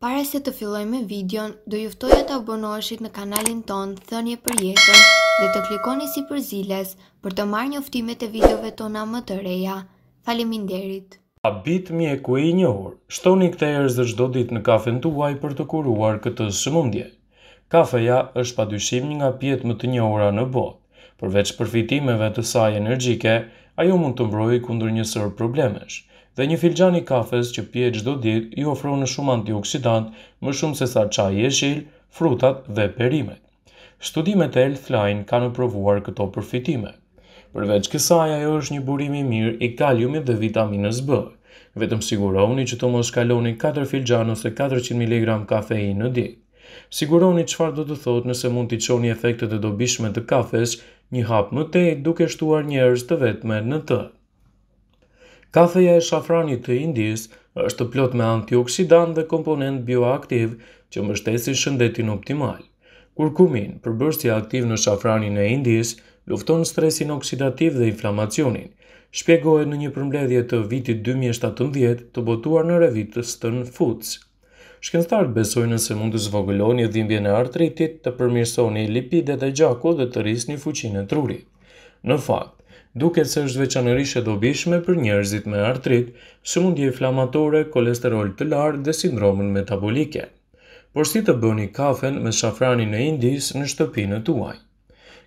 Pare se të filloj me videon, do e të abonoheshit në kanalin ton Thënje për jetën dhe të klikoni si për ziles për të marrë njoftimet e videove tona më të reja. Faleminderit. A bit mjeku e i njohur, shtoni këte erëzë gjdo dit në kafen tuaj për të kuruar këtë shëmundje. Kafeja është pa dyshim një nga pjetë më të njohura në botë, përveç përfitimeve të saj energjike, ajo mund të mbrojë kundër njësër problemesh – dhe një filxhan i kafes që pije çdo ditë i ofron shumë antioksidant, më shumë se sa çaji i jeshil, frutat dhe perimet. Studimet e Healthline kanë provuar këto përfitime. Përveç kësaj ajo është një burim i mirë i kaliumit dhe vitaminës B. Vetëm sigurohuni që të mos kaloni 4 filxhan ose 400 mg kafeinë në ditë. Siguroni qëfar do të thotë nëse mund të qoni efektet e dobishme të kafes një hap më tej duke shtuar njërës të vetme në tërë. Kafeja e shafranit të Indis është plot me antioksidan dhe komponent bioaktiv që mbështesin shëndetin optimal. Kurkumin, përbërësja aktiv në shafranin e Indis, lufton stresin oksidativ dhe inflamacionin. Shpjegohet në një përmbledhje të vitit 2017 të botuar në të në Foods. Shkenstarët besojnë nëse mund të zvogëloni dhimbje në artritit, të përmirsoni lipidet e gjaku dhe të një fuqinë e truri. Në fakt, duket se është veçanërisht e dobishme për njerëzit me artrit, sëmundje inflamatore, kolesterol të lartë dhe sindromën metabolike. Por si të bëni kafen me shafranin e indis në shtëpinë tuaj?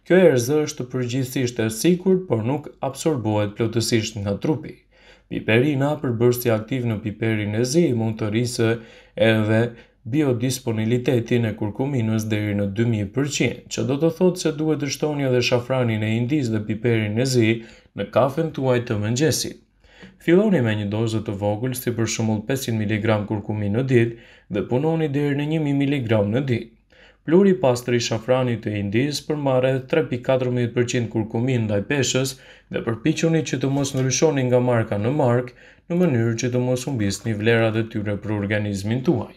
Kjo erëzë është përgjithsisht e sigurt, por nuk absorbohet plotësisht nga trupi. Piperina, përbërësi aktiv në piperin e zi, mund të rrisë edhe biodisponibilitetin e kurkuminës deri në 2000%, që do të thotë se duhet të shtoni edhe shafranin e indiz dhe piperin e zi në kafen tuaj të mëngjesit. Filoni me një dozë të vogël si për shumull 500 mg kurkumin në ditë dhe punoni deri në 1000 mg në ditë. Pluri pastri shafranit të indis përmare 3.14% kurkumin ndaj peshës dhe përpichoni që të mos nërëshoni nga marka në mark në mënyrë që të mos umbis një vlerat e tyre për organizmin tuaj.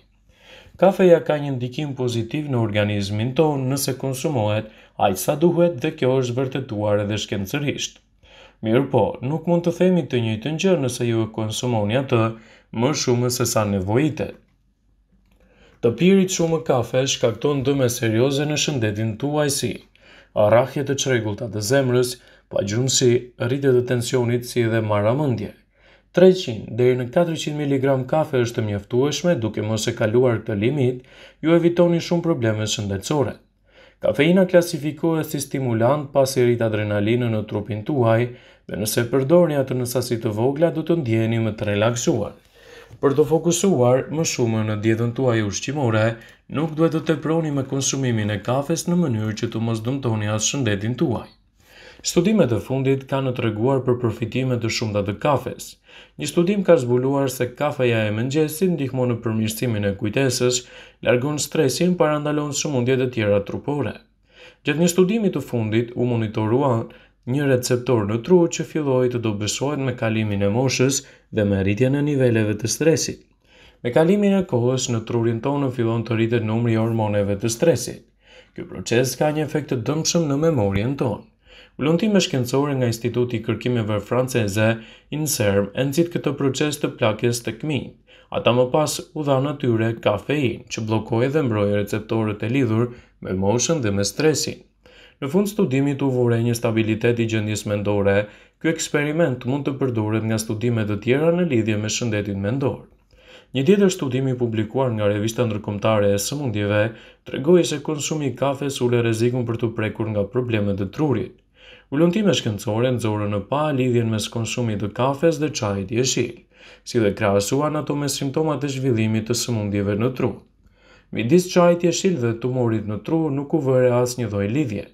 Kafeja ka një ndikim pozitiv në organizmin tonë nëse konsumohet, a i sa duhet dhe kjo është vërtetuar edhe shkencërisht. Mirë po, nuk mund të themi të një të njërë nëse ju e konsumoni atë, më shumë se sa nevojitet. Të pirit shumë kafe shkakton dëme serioze në shëndetin të uajsi. Arahjet të qregullta të zemrës, pa gjumësi, rritet të tensionit si edhe maramëndje. 300 deri në 400 mg kafe është mjaftueshme, duke mos e kaluar këtë limit, ju evitoni shumë probleme shëndetësore. Kafeina klasifikohet si stimulant pasi rrit adrenalinën në trupin tuaj dhe nëse përdorni atë në sasi të vogla do të ndjeni më të relaksuar. Për të fokusuar më shumë në dietën tuaj ushqimore, nuk duhet të teproni me konsumimin e kafes në mënyrë që të mos dëmtoni as shëndetin tuaj. Studimet e fundit kanë të reguar për përfitimet të shumëta të kafes. Një studim ka zbuluar se kafeja e mëngjesit ndihmo në përmirësimin e kujtesës, largon stresin para ndalon mundjet e tjera trupore. Gjetë një studimi të fundit u monitoruan një receptor në tru që filloi të dobësohet me kalimin e moshës dhe me rritjen e niveleve të stresit. Me kalimin e kohës në trurin tonë fillon të rritet numri i hormoneve të stresit. Ky proces ka një efekt të dëmshëm në memorien tonë. Ullëntime shkencore nga Instituti i Kërkimeve Franceze, INSERM, e nëzit këtë proces të plakjes të këmi. Ata më pas u dha në tyre kafein, që blokoj dhe mbroj receptorët e lidhur me motion dhe me stresin. Në fund studimit u vure një stabilitet i gjendjes mendore, kjo eksperiment mund të përdoret nga studime dhe tjera në lidhje me shëndetin mendor. Një tjetër studimi publikuar nga revista ndërkomtare e sëmundjeve të se konsumi kafe sule rezikun për të prekur nga problemet dhe trurit. Ullëntime shkencore në zorën në pa lidhjen mes konsumit të kafes dhe qajt jeshil, si dhe krasuan ato me simptomat e zhvillimit të sëmundjeve në tru. Midis qajt jeshil dhe tumorit në tru nuk u vëre as një dhoj lidhje,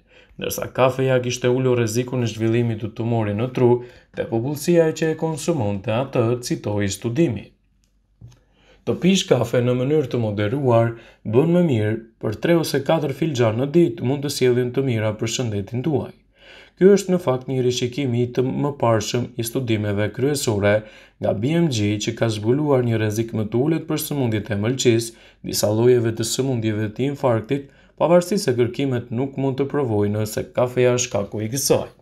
nërsa kafeja kishte ullo reziku në zhvillimit të tumorit në tru dhe popullësia e që e konsumon të atë citoj studimi. Të pish kafe në mënyrë të moderuar bën më mirë për 3 ose 4 filxha në ditë mund të sjellin të mira për shëndetin tuaj. Ky është në fakt një rishikim i të mëparshëm i studimeve kryesore nga BMG që ka zbuluar një rrezik më të ulët për sëmundjet e mëlçisë, disa llojeve të sëmundjeve të infarktit, pavarësisht se kërkimet nuk mund të provojnë nëse kafeja është shkaku i kësaj.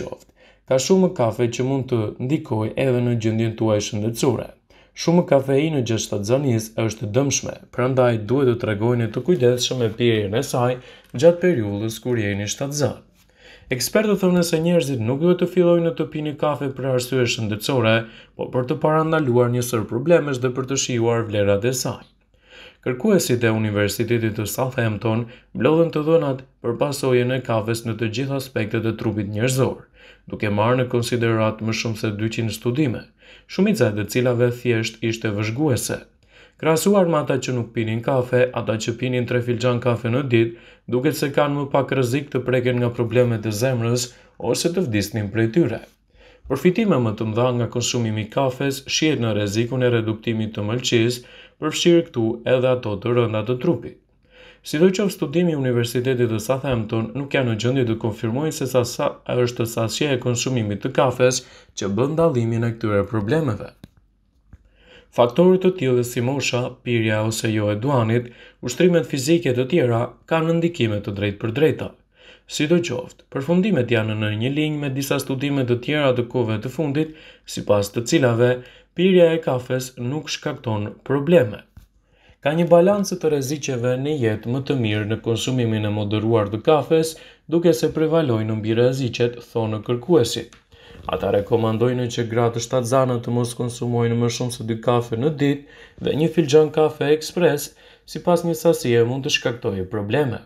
qoftë, ka shumë kafe që mund të ndikojë edhe në gjendjen tuaj shëndetësore. Shumë i në gjithë shtatëzanis është dëmshme, prandaj duhet të tregojnë të me pirjen e saj gjatë periullës kur jeni shtatëzanë. Ekspertët thonë se njerëzit nuk duhet të fillojnë të pini kafe për arsye shëndetësore, por për të parandaluar një sër problemesh dhe për të shijuar vlerat e saj. Kërkuesit e Universitetit të Southampton blodhen të dhënat për pasojën e kafes në të gjithë aspektet e trupit njerëzor, duke marrë në konsiderat më shumë se 200 studime, shumica të cilave thjesht ishte vëzhguese, Krasuar me ata që nuk pinin kafe, ata që pinin tre filxhan kafe në ditë, duket se kanë më pak rrezik të preken nga problemet e zemrës ose të vdisnin prej tyre. Përfitime më të mëdha nga konsumimi i kafes shihet në rrezikun e reduktimit të mëlçisë, përfshirë këtu edhe ato të rënda të trupit. Sidoqoftë studimi i Universitetit të Southampton nuk janë në gjendje të konfirmojnë se sa sa është sasia e konsumimit të kafes që bën dallimin e këtyre problemeve. Faktorit të tjilë dhe si mosha, pirja ose jo e duanit, ushtrimet fizike të tjera ka në ndikimet të drejt për drejta. Si do qoftë, përfundimet janë në një linjë me disa studimet të tjera të kove të fundit, si pas të cilave, pirja e kafes nuk shkakton probleme. Ka një balancë të rezicjeve në jetë më të mirë në konsumimin e moderuar të kafes, duke se prevaloj në mbi rezicjet, thonë kërkuesit. Ata rekomandojnë që gratë shtatzanë të mos konsumojnë më shumë se dy kafe në ditë dhe një filxan kafe ekspres, si pas një sasje mund të shkaktojë probleme.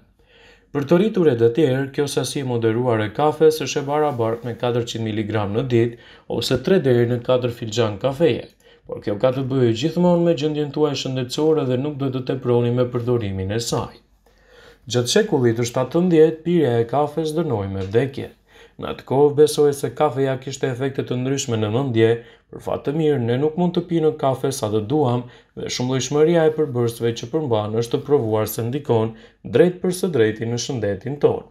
Për të rritur e tjerë, kjo sasje moderuar e kafe së shë barabar me 400 mg në ditë ose 3 deri në 4 filxan kafeje, por kjo ka të bëjë gjithmonë me gjëndjen tuaj shëndetësore dhe nuk dhe të të proni me përdorimin e saj. Gjatë shekullit të 17, pire e kafes dënoj me vdekjet. Në atë kohë besoj se kafeja kishte efekte të ndryshme në mendje. Për fat të mirë, ne nuk mund të pinë kafe sa të duham dhe shumë lëshmëria e përbërësve që përmban është të provuar se ndikon drejt për së drejti në shëndetin tonë.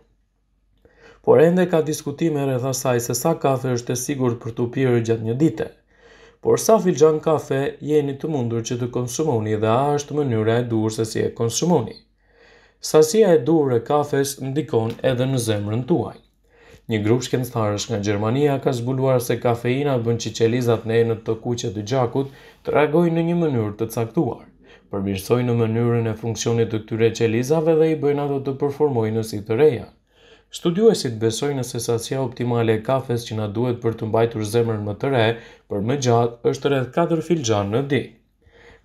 Por ende ka diskutime rreth asaj se sa kafe është e sigurt për të pirë gjatë një dite. Por sa filxhan kafe jeni të mundur që të konsumoni dhe a është mënyra e duhur se si e konsumoni? Sasia e durë e kafes ndikon edhe në zemrën tuaj. Një grup shkencëtarësh nga Gjermania ka zbuluar se kafeina bën që qelizat në enët të kuqe të gjakut të reagojnë në një mënyrë të caktuar. Përmirësojnë në mënyrën e funksionit të këtyre qelizave dhe i bëjnë ato të performojnë në si të reja. Studiuesit besojnë në sesasia optimale e kafes që na duhet për të mbajtur zemrën më të re, për më gjatë është rreth 4 filxhan në ditë.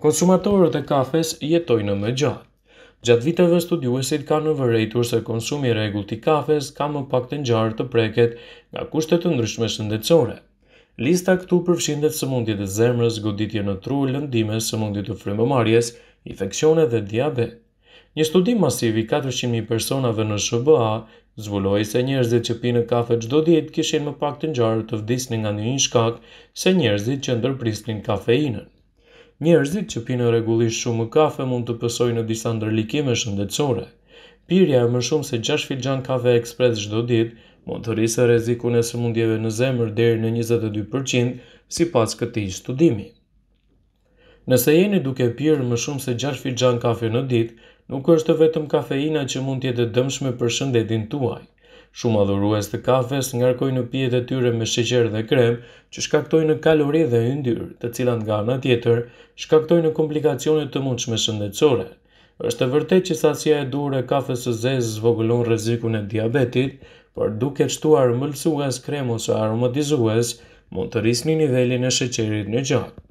Konsumatorët e kafes jetojnë më gjatë. Gjatë viteve studiuesit ka në vërejtur se konsumi regull t'i kafes ka më pak të njarë të preket nga kushtet të ndryshme shëndecore. Lista këtu përfshindet së mundit e zemrës, goditje në tru, lëndime, së mundit të frimëmarjes, infekcione dhe diabe. Një studim masiv i 400.000 personave në SBA zvulloj se njerëzit që pinë kafe qdo ditë kishin më pak të njarë të vdisni nga një një shkak se njerëzit që ndërprisnin kafeinën. Njerëzit që pinë rregullisht shumë kafe mund të në disa ndërlikime shëndetësore. Pirja e më shumë se 6 filxhan kafe ekspres çdo ditë mund të rrisë rrezikun e sëmundjeve në zemër deri në 22%, sipas këtij studimi. Nëse jeni duke pirë më shumë se 6 filxhan kafe në ditë, nuk është vetëm kafeina që mund t'jetë dëmshme për shëndetin tuaj. Shumë adhurues të kafes ngarkojnë në pijet e tyre me sheqer dhe krem, që shkaktojnë në kalori dhe yndyrë, të cilat nga ana tjetër shkaktojnë komplikacione të mundshme shëndetësore. Është e vërtetë që sasia e duhur e kafes së zezë zvogëlon rrezikun e diabetit, por duke shtuar mëlsues krem ose aromatizues, mund të rrisni nivelin e sheqerit në gjak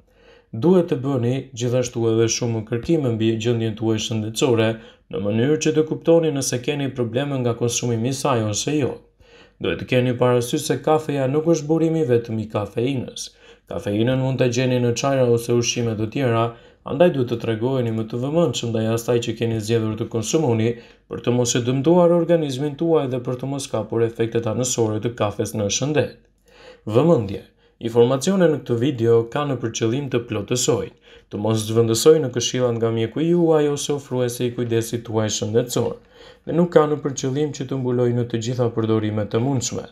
duhet të bëni gjithashtu edhe shumë kërkime mbi gjendjen tuaj shëndetësore në mënyrë që të kuptoni nëse keni probleme nga konsumimi i saj ose jo. Duhet të keni parasysh se kafeja nuk është burimi vetëm i kafeinës. Kafeinën mund të gjeni në qajra ose ushqime të tjera, andaj duhet të tregojni më të vëmën që ndaj asaj që keni zjedhur të konsumoni për të mos e dëmduar organizmin tuaj dhe për të mos kapur efektet anësore të kafes në shëndet. Vëmëndje, Informacione në këtë video ka në përqëllim të plotësoj, të mos zvëndësoj në këshila nga mjeku juaj ose ofruese i kujdesit tuaj shëndetësor, dhe nuk ka në përqëllim që të mbuloj në të gjitha përdorimet të mundshme,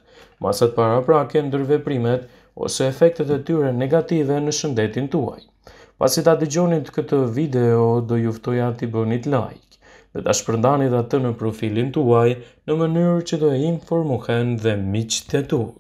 masat para prake në primet ose efektet e tyre negative në shëndetin tuaj. Pas i ta dëgjonit këtë video, do juftoj ati bënit like dhe ta shpërndanit atë në profilin tuaj në mënyrë që do informohen dhe miqët tuaj.